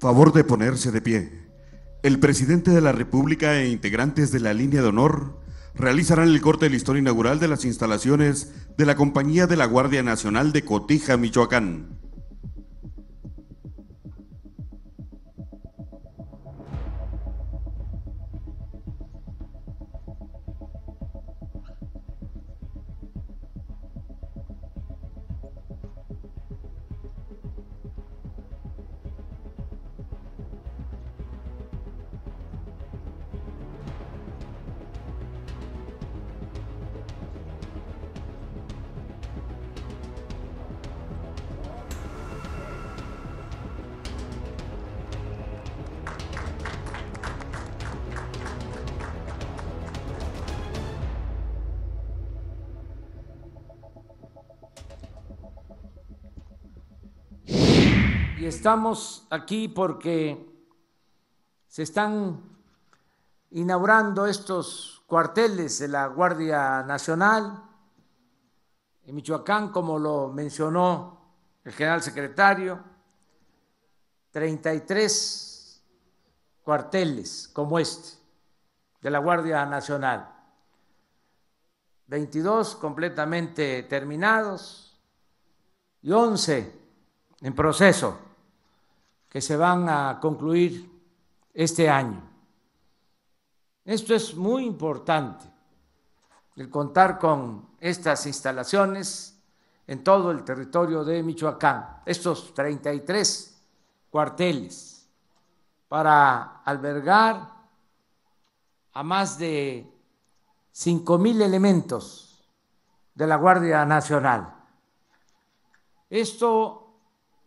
Favor de ponerse de pie. El presidente de la República e integrantes de la línea de honor realizarán el corte la historia inaugural de las instalaciones de la Compañía de la Guardia Nacional de Cotija, Michoacán. Estamos aquí porque se están inaugurando estos cuarteles de la Guardia Nacional en Michoacán, como lo mencionó el general secretario, 33 cuarteles como este de la Guardia Nacional, 22 completamente terminados y 11 en proceso que se van a concluir este año. Esto es muy importante, el contar con estas instalaciones en todo el territorio de Michoacán, estos 33 cuarteles, para albergar a más de cinco mil elementos de la Guardia Nacional. Esto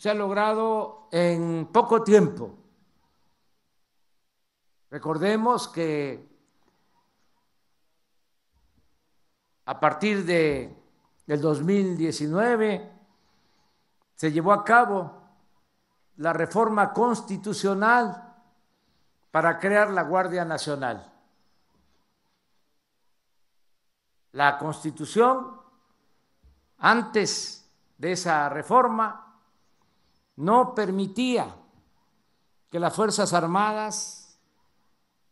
se ha logrado en poco tiempo. Recordemos que a partir de 2019 se llevó a cabo la reforma constitucional para crear la Guardia Nacional. La Constitución antes de esa reforma no permitía que las Fuerzas Armadas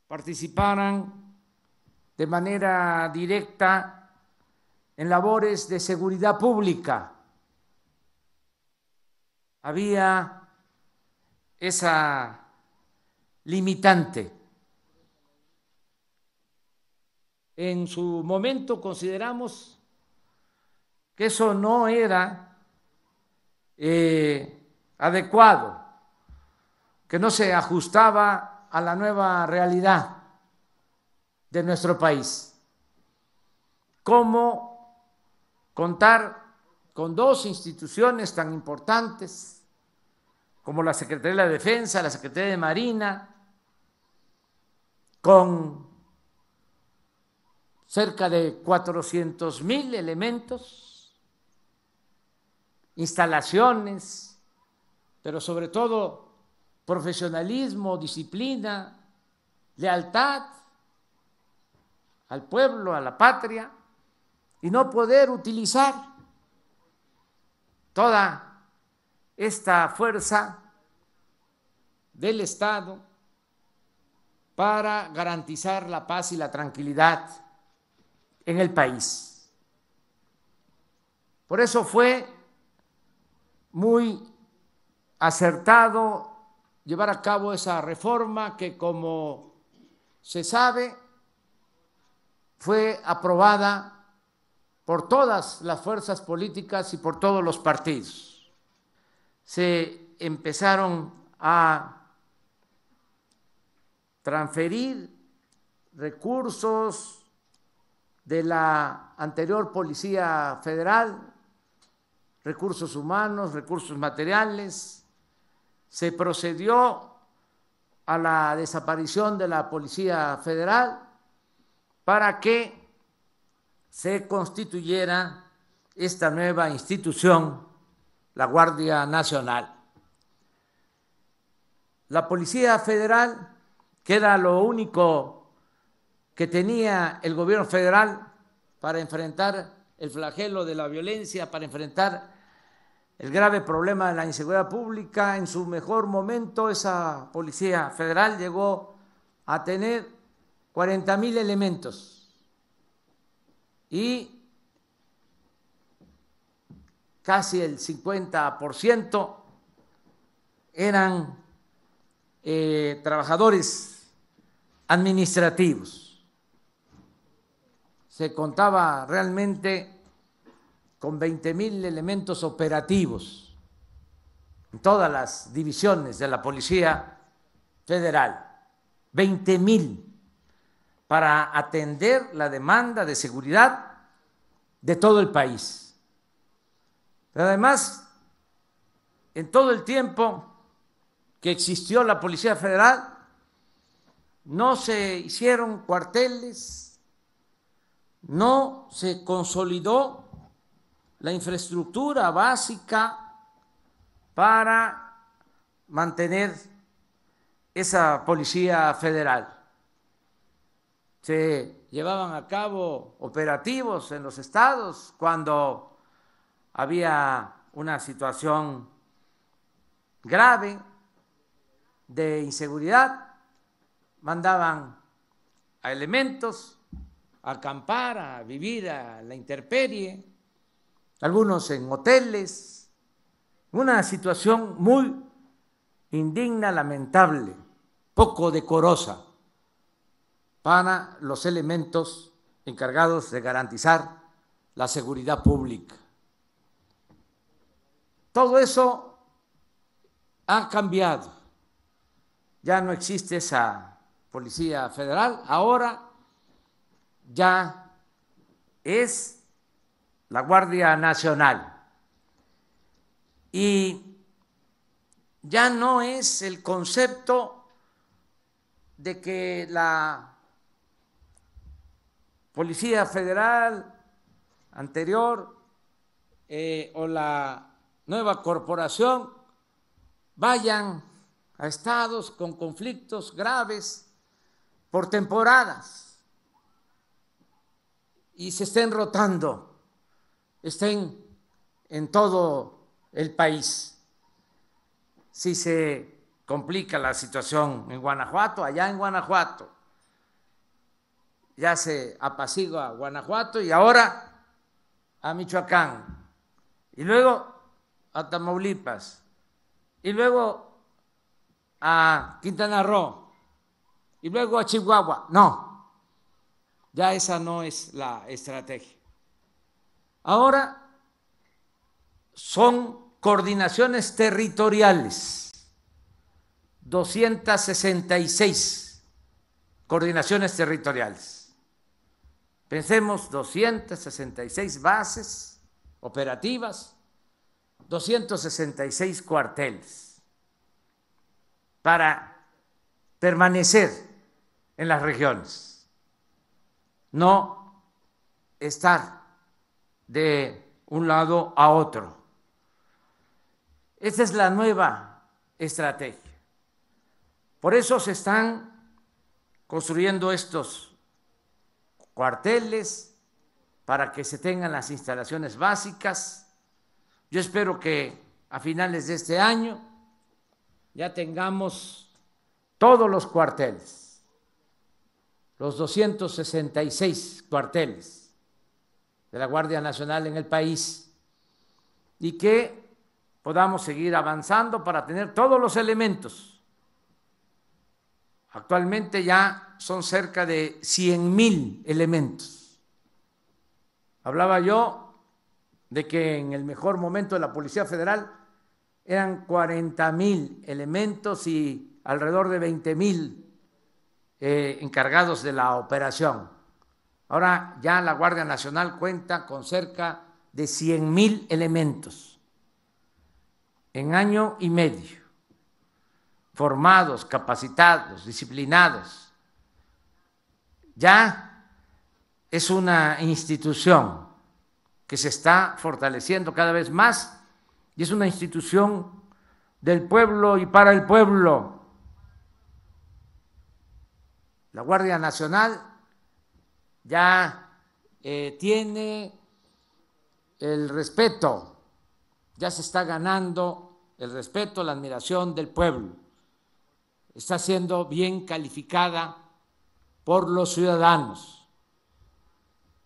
participaran de manera directa en labores de seguridad pública. Había esa limitante. En su momento consideramos que eso no era eh, adecuado, que no se ajustaba a la nueva realidad de nuestro país. ¿Cómo contar con dos instituciones tan importantes como la Secretaría de la Defensa, la Secretaría de Marina, con cerca de 400 mil elementos, instalaciones, pero sobre todo profesionalismo, disciplina, lealtad al pueblo, a la patria, y no poder utilizar toda esta fuerza del Estado para garantizar la paz y la tranquilidad en el país. Por eso fue muy acertado llevar a cabo esa reforma que, como se sabe, fue aprobada por todas las fuerzas políticas y por todos los partidos. Se empezaron a transferir recursos de la anterior Policía Federal, recursos humanos, recursos materiales, se procedió a la desaparición de la Policía Federal para que se constituyera esta nueva institución, la Guardia Nacional. La Policía Federal, que era lo único que tenía el gobierno federal para enfrentar el flagelo de la violencia, para enfrentar el grave problema de la inseguridad pública. En su mejor momento, esa Policía Federal llegó a tener 40 mil elementos y casi el 50% eran eh, trabajadores administrativos. Se contaba realmente con mil elementos operativos en todas las divisiones de la Policía Federal, mil para atender la demanda de seguridad de todo el país. además, en todo el tiempo que existió la Policía Federal, no se hicieron cuarteles, no se consolidó la infraestructura básica para mantener esa policía federal. Se llevaban a cabo operativos en los estados cuando había una situación grave de inseguridad, mandaban a elementos a acampar, a vivir a la intemperie, algunos en hoteles, una situación muy indigna, lamentable, poco decorosa para los elementos encargados de garantizar la seguridad pública. Todo eso ha cambiado. Ya no existe esa Policía Federal, ahora ya es la Guardia Nacional. Y ya no es el concepto de que la Policía Federal anterior eh, o la nueva corporación vayan a estados con conflictos graves por temporadas y se estén rotando estén en todo el país. Si se complica la situación en Guanajuato, allá en Guanajuato, ya se apacigua a Guanajuato y ahora a Michoacán, y luego a Tamaulipas, y luego a Quintana Roo, y luego a Chihuahua. No, ya esa no es la estrategia. Ahora son coordinaciones territoriales, 266 coordinaciones territoriales. Pensemos 266 bases operativas, 266 cuarteles para permanecer en las regiones, no estar de un lado a otro. Esa es la nueva estrategia. Por eso se están construyendo estos cuarteles para que se tengan las instalaciones básicas. Yo espero que a finales de este año ya tengamos todos los cuarteles, los 266 cuarteles de la Guardia Nacional en el país y que podamos seguir avanzando para tener todos los elementos. Actualmente ya son cerca de 100 mil elementos. Hablaba yo de que en el mejor momento de la Policía Federal eran 40 mil elementos y alrededor de 20 mil eh, encargados de la operación. Ahora ya la Guardia Nacional cuenta con cerca de 100 mil elementos en año y medio, formados, capacitados, disciplinados. Ya es una institución que se está fortaleciendo cada vez más y es una institución del pueblo y para el pueblo. La Guardia Nacional ya eh, tiene el respeto, ya se está ganando el respeto, la admiración del pueblo, está siendo bien calificada por los ciudadanos.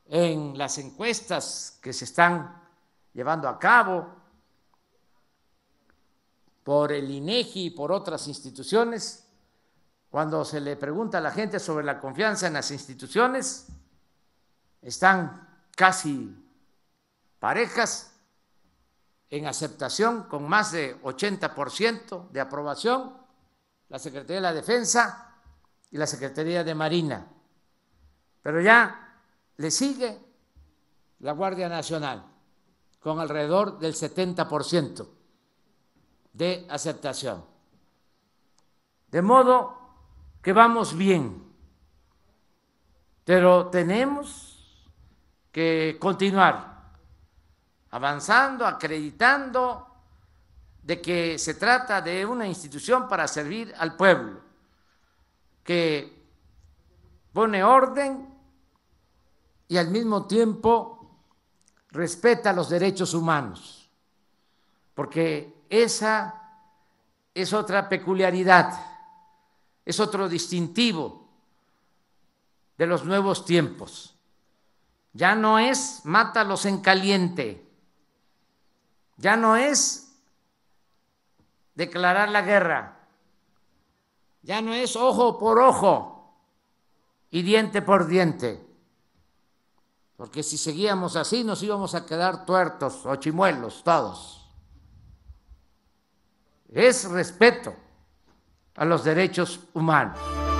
En las encuestas que se están llevando a cabo por el INEGI y por otras instituciones, cuando se le pregunta a la gente sobre la confianza en las instituciones, están casi parejas en aceptación, con más de 80% de aprobación, la Secretaría de la Defensa y la Secretaría de Marina. Pero ya le sigue la Guardia Nacional, con alrededor del 70% de aceptación. De modo que vamos bien, pero tenemos que continuar avanzando, acreditando de que se trata de una institución para servir al pueblo, que pone orden y al mismo tiempo respeta los derechos humanos, porque esa es otra peculiaridad, es otro distintivo de los nuevos tiempos ya no es mátalos en caliente. Ya no es declarar la guerra. Ya no es ojo por ojo y diente por diente. Porque si seguíamos así nos íbamos a quedar tuertos o chimuelos todos. Es respeto a los derechos humanos.